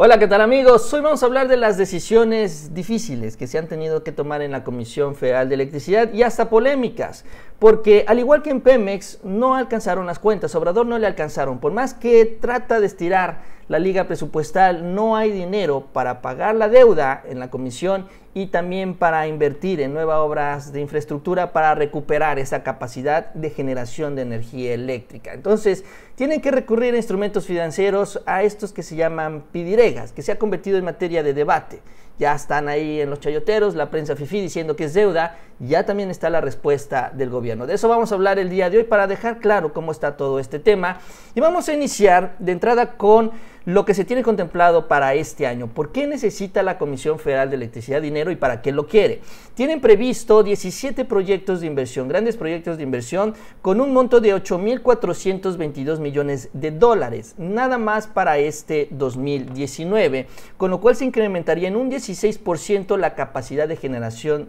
Hola, ¿qué tal amigos? Hoy vamos a hablar de las decisiones difíciles que se han tenido que tomar en la Comisión Federal de Electricidad y hasta polémicas, porque al igual que en Pemex no alcanzaron las cuentas, Obrador no le alcanzaron, por más que trata de estirar la liga presupuestal, no hay dinero para pagar la deuda en la comisión y también para invertir en nuevas obras de infraestructura para recuperar esa capacidad de generación de energía eléctrica. Entonces, tienen que recurrir a instrumentos financieros, a estos que se llaman pidiregas, que se ha convertido en materia de debate. Ya están ahí en los chayoteros, la prensa FIFI diciendo que es deuda, ya también está la respuesta del gobierno. De eso vamos a hablar el día de hoy para dejar claro cómo está todo este tema. Y vamos a iniciar de entrada con lo que se tiene contemplado para este año. ¿Por qué necesita la Comisión Federal de Electricidad dinero? y para qué lo quiere. Tienen previsto 17 proyectos de inversión, grandes proyectos de inversión, con un monto de 8.422 millones de dólares, nada más para este 2019, con lo cual se incrementaría en un 16% la capacidad de generación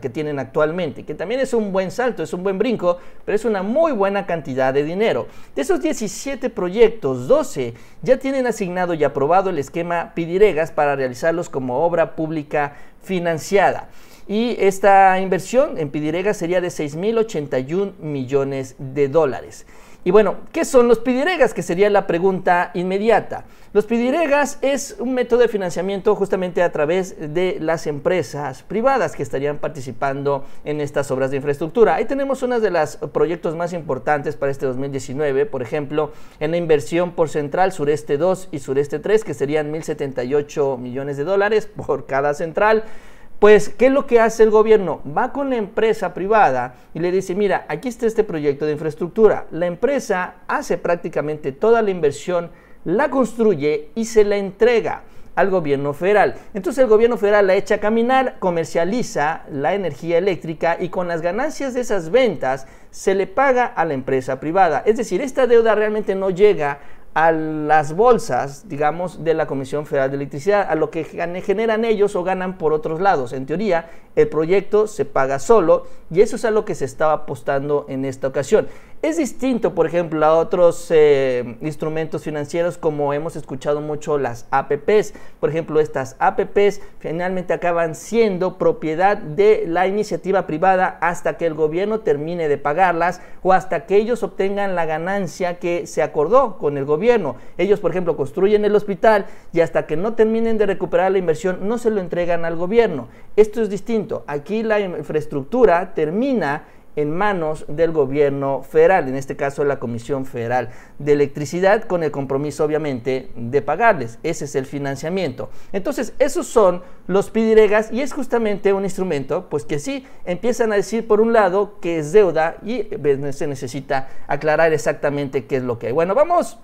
que tienen actualmente, que también es un buen salto, es un buen brinco, pero es una muy buena cantidad de dinero. De esos 17 proyectos, 12 ya tienen asignado y aprobado el esquema Pidiregas para realizarlos como obra pública financiada. Y esta inversión en Pidirega sería de 6.081 millones de dólares. Y bueno, ¿qué son los pidiregas? Que sería la pregunta inmediata. Los pidiregas es un método de financiamiento justamente a través de las empresas privadas que estarían participando en estas obras de infraestructura. Ahí tenemos uno de los proyectos más importantes para este 2019, por ejemplo, en la inversión por central sureste 2 y sureste 3, que serían 1.078 millones de dólares por cada central. Pues, ¿qué es lo que hace el gobierno? Va con la empresa privada y le dice, mira, aquí está este proyecto de infraestructura. La empresa hace prácticamente toda la inversión, la construye y se la entrega al gobierno federal. Entonces el gobierno federal la echa a caminar, comercializa la energía eléctrica y con las ganancias de esas ventas se le paga a la empresa privada. Es decir, esta deuda realmente no llega a las bolsas, digamos, de la Comisión Federal de Electricidad, a lo que generan ellos o ganan por otros lados. En teoría, el proyecto se paga solo y eso es a lo que se estaba apostando en esta ocasión. Es distinto, por ejemplo, a otros eh, instrumentos financieros como hemos escuchado mucho las APPs. Por ejemplo, estas APPs finalmente acaban siendo propiedad de la iniciativa privada hasta que el gobierno termine de pagarlas o hasta que ellos obtengan la ganancia que se acordó con el gobierno. Ellos, por ejemplo, construyen el hospital y hasta que no terminen de recuperar la inversión no se lo entregan al gobierno. Esto es distinto. Aquí la infraestructura termina en manos del gobierno federal, en este caso la Comisión Federal de Electricidad, con el compromiso obviamente de pagarles. Ese es el financiamiento. Entonces, esos son los pidiregas y es justamente un instrumento, pues que sí, empiezan a decir por un lado que es deuda y pues, se necesita aclarar exactamente qué es lo que hay. Bueno, vamos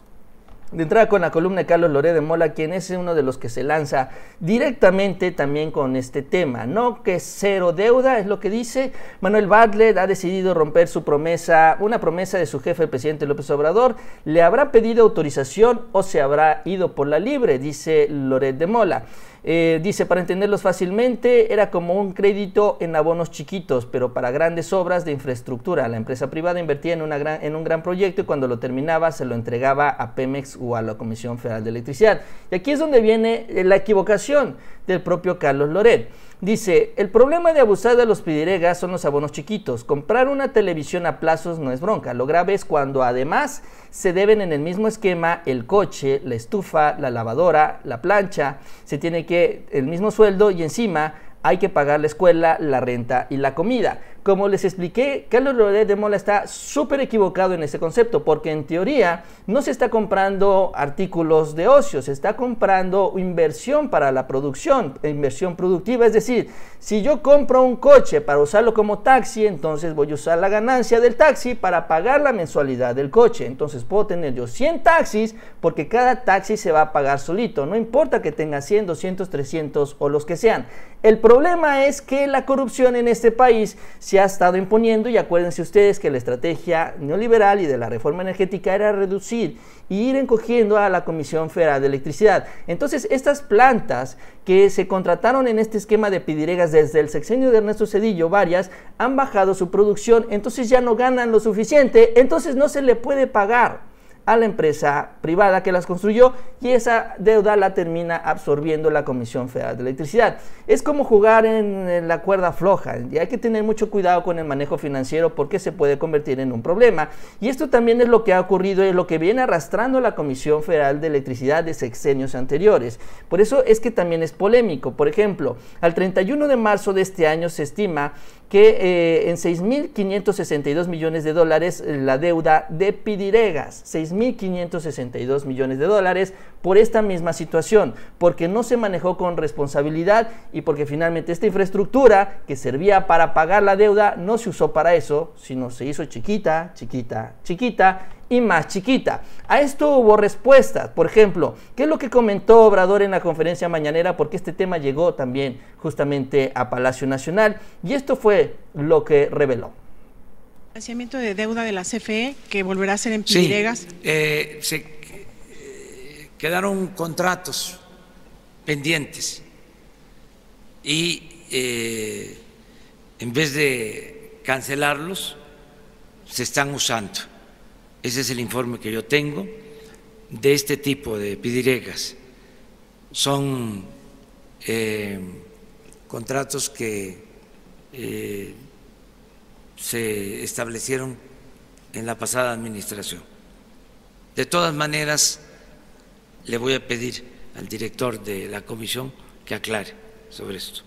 de entrada con la columna de Carlos Loré de Mola, quien es uno de los que se lanza directamente también con este tema, ¿no? Que cero deuda es lo que dice. Manuel Bartlett ha decidido romper su promesa, una promesa de su jefe, el presidente López Obrador. ¿Le habrá pedido autorización o se habrá ido por la libre? Dice Loret de Mola. Eh, dice, para entenderlos fácilmente, era como un crédito en abonos chiquitos, pero para grandes obras de infraestructura. La empresa privada invertía en, una gran, en un gran proyecto y cuando lo terminaba se lo entregaba a Pemex o a la Comisión Federal de Electricidad. Y aquí es donde viene eh, la equivocación del propio Carlos Loret. Dice, el problema de abusar de los pidiregas son los abonos chiquitos. Comprar una televisión a plazos no es bronca. Lo grave es cuando además se deben en el mismo esquema el coche, la estufa, la lavadora, la plancha. Se tiene que el mismo sueldo y encima hay que pagar la escuela, la renta y la comida como les expliqué, Carlos Loret de Mola está súper equivocado en este concepto, porque en teoría no se está comprando artículos de ocio, se está comprando inversión para la producción, inversión productiva. Es decir, si yo compro un coche para usarlo como taxi, entonces voy a usar la ganancia del taxi para pagar la mensualidad del coche. Entonces puedo tener yo 100 taxis, porque cada taxi se va a pagar solito, no importa que tenga 100, 200, 300 o los que sean. El problema es que la corrupción en este país, ya ha estado imponiendo y acuérdense ustedes que la estrategia neoliberal y de la reforma energética era reducir e ir encogiendo a la Comisión Federal de Electricidad. Entonces, estas plantas que se contrataron en este esquema de pidiregas desde el sexenio de Ernesto Cedillo, varias, han bajado su producción, entonces ya no ganan lo suficiente, entonces no se le puede pagar a la empresa privada que las construyó y esa deuda la termina absorbiendo la Comisión Federal de Electricidad. Es como jugar en, la cuerda floja y hay que tener mucho cuidado con el manejo financiero porque se puede convertir en un problema. Y esto también es lo que ha ocurrido y lo que viene arrastrando la Comisión Federal de Electricidad de sexenios anteriores. Por eso es que también es polémico. Por ejemplo, al 31 de marzo de este año se estima que eh, en 6.562 millones de dólares eh, la deuda de Pidiregas, 6.562 millones de dólares por esta misma situación, porque no se manejó con responsabilidad y porque finalmente esta infraestructura que servía para pagar la deuda no se usó para eso, sino se hizo chiquita, chiquita, chiquita y más chiquita. A esto hubo respuestas, por ejemplo, ¿qué es lo que comentó Obrador en la conferencia mañanera? Porque este tema llegó también justamente a Palacio Nacional y esto fue lo que reveló. Financiamiento de deuda de la CFE que volverá a ser en Piregas. Eh, se eh, quedaron contratos pendientes y eh, en vez de cancelarlos se están usando ese es el informe que yo tengo, de este tipo de pidiregas. Son eh, contratos que eh, se establecieron en la pasada administración. De todas maneras, le voy a pedir al director de la comisión que aclare sobre esto.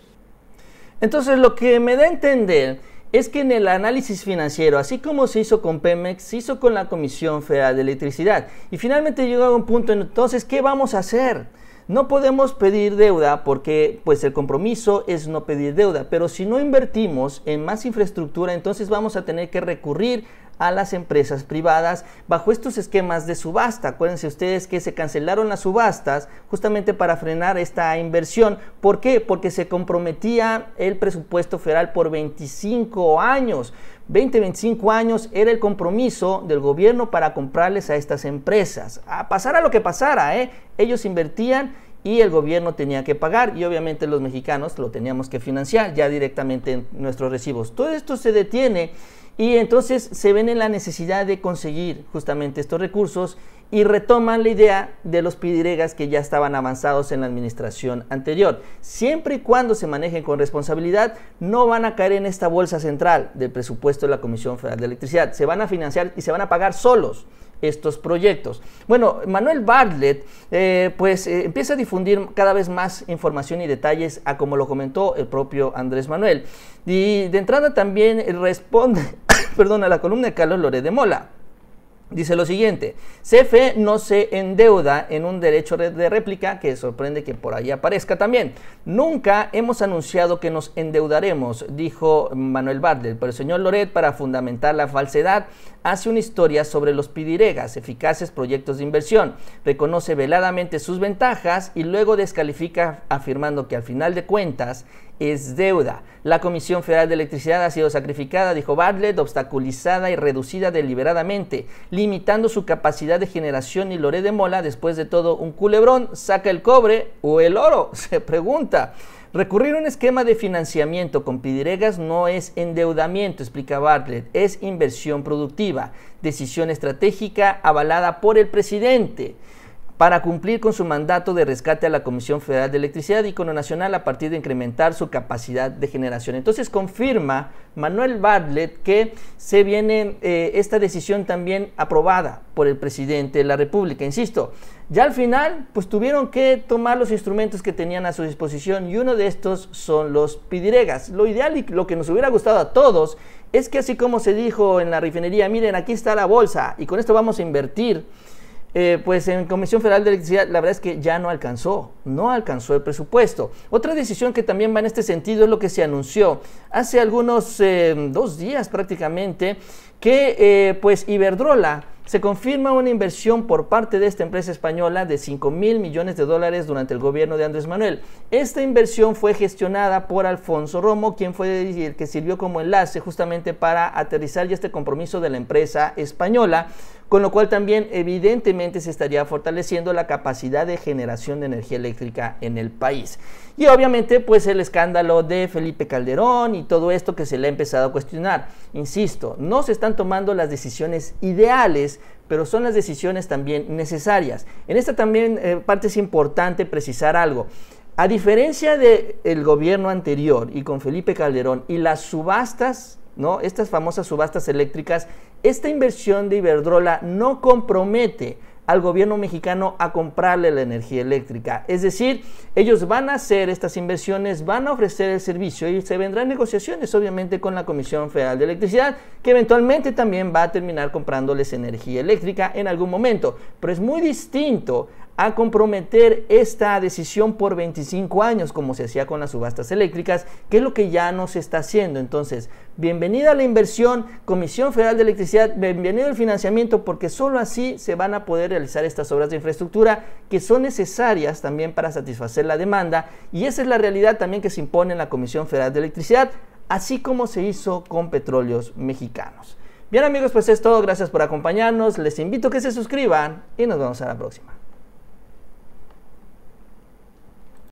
Entonces, lo que me da a entender es que en el análisis financiero, así como se hizo con Pemex, se hizo con la Comisión Federal de Electricidad. Y finalmente llegó a un punto entonces, ¿qué vamos a hacer? No podemos pedir deuda porque pues el compromiso es no pedir deuda, pero si no invertimos en más infraestructura, entonces vamos a tener que recurrir a las empresas privadas bajo estos esquemas de subasta. Acuérdense ustedes que se cancelaron las subastas justamente para frenar esta inversión. ¿Por qué? Porque se comprometía el presupuesto federal por 25 años. 20, 25 años era el compromiso del gobierno para comprarles a estas empresas. A ah, pasara lo que pasara, ¿eh? ellos invertían y el gobierno tenía que pagar y obviamente los mexicanos lo teníamos que financiar ya directamente en nuestros recibos. Todo esto se detiene y entonces se ven en la necesidad de conseguir justamente estos recursos y retoman la idea de los pidiregas que ya estaban avanzados en la administración anterior. Siempre y cuando se manejen con responsabilidad, no van a caer en esta bolsa central del presupuesto de la Comisión Federal de Electricidad. Se van a financiar y se van a pagar solos estos proyectos. Bueno, Manuel Bartlett eh, pues eh, empieza a difundir cada vez más información y detalles a como lo comentó el propio Andrés Manuel. Y de entrada también responde, perdón, a la columna de Carlos Loré de Mola Dice lo siguiente, CFE no se endeuda en un derecho de réplica, que sorprende que por ahí aparezca también. Nunca hemos anunciado que nos endeudaremos, dijo Manuel Bartlett, pero el señor Loret, para fundamentar la falsedad, hace una historia sobre los pidiregas, eficaces proyectos de inversión, reconoce veladamente sus ventajas y luego descalifica afirmando que al final de cuentas es deuda. La Comisión Federal de Electricidad ha sido sacrificada, dijo Bartlett, obstaculizada y reducida deliberadamente, limitando su capacidad de generación y Loré de Mola, después de todo un culebrón, saca el cobre o el oro, se pregunta. Recurrir a un esquema de financiamiento con pidiregas no es endeudamiento, explica Bartlett, es inversión productiva, decisión estratégica avalada por el presidente para cumplir con su mandato de rescate a la Comisión Federal de Electricidad y lo Nacional a partir de incrementar su capacidad de generación. Entonces confirma Manuel Bartlett que se viene eh, esta decisión también aprobada por el presidente de la República. Insisto, ya al final pues tuvieron que tomar los instrumentos que tenían a su disposición y uno de estos son los pidiregas. Lo ideal y lo que nos hubiera gustado a todos es que así como se dijo en la refinería, miren, aquí está la bolsa y con esto vamos a invertir eh, pues en Comisión Federal de Electricidad la verdad es que ya no alcanzó, no alcanzó el presupuesto. Otra decisión que también va en este sentido es lo que se anunció hace algunos eh, dos días prácticamente, que eh, pues Iberdrola se confirma una inversión por parte de esta empresa española de 5 mil millones de dólares durante el gobierno de Andrés Manuel. Esta inversión fue gestionada por Alfonso Romo, quien fue el que sirvió como enlace justamente para aterrizar ya este compromiso de la empresa española, con lo cual también evidentemente se estaría fortaleciendo la capacidad de generación de energía eléctrica en el país. Y obviamente pues el escándalo de Felipe Calderón y todo esto que se le ha empezado a cuestionar. Insisto, no se están tomando las decisiones ideales pero son las decisiones también necesarias. En esta también eh, parte es importante precisar algo. A diferencia del gobierno anterior y con Felipe Calderón y las subastas, ¿no? estas famosas subastas eléctricas, esta inversión de Iberdrola no compromete al gobierno mexicano a comprarle la energía eléctrica. Es decir, ellos van a hacer estas inversiones, van a ofrecer el servicio y se vendrán negociaciones obviamente con la Comisión Federal de Electricidad, que eventualmente también va a terminar comprándoles energía eléctrica en algún momento. Pero es muy distinto a comprometer esta decisión por 25 años, como se hacía con las subastas eléctricas, que es lo que ya no se está haciendo. Entonces, bienvenida a la inversión, Comisión Federal de Electricidad, bienvenido al financiamiento, porque sólo así se van a poder realizar estas obras de infraestructura que son necesarias también para satisfacer la demanda, y esa es la realidad también que se impone en la Comisión Federal de Electricidad, así como se hizo con petróleos mexicanos. Bien amigos, pues es todo, gracias por acompañarnos, les invito a que se suscriban y nos vemos a la próxima.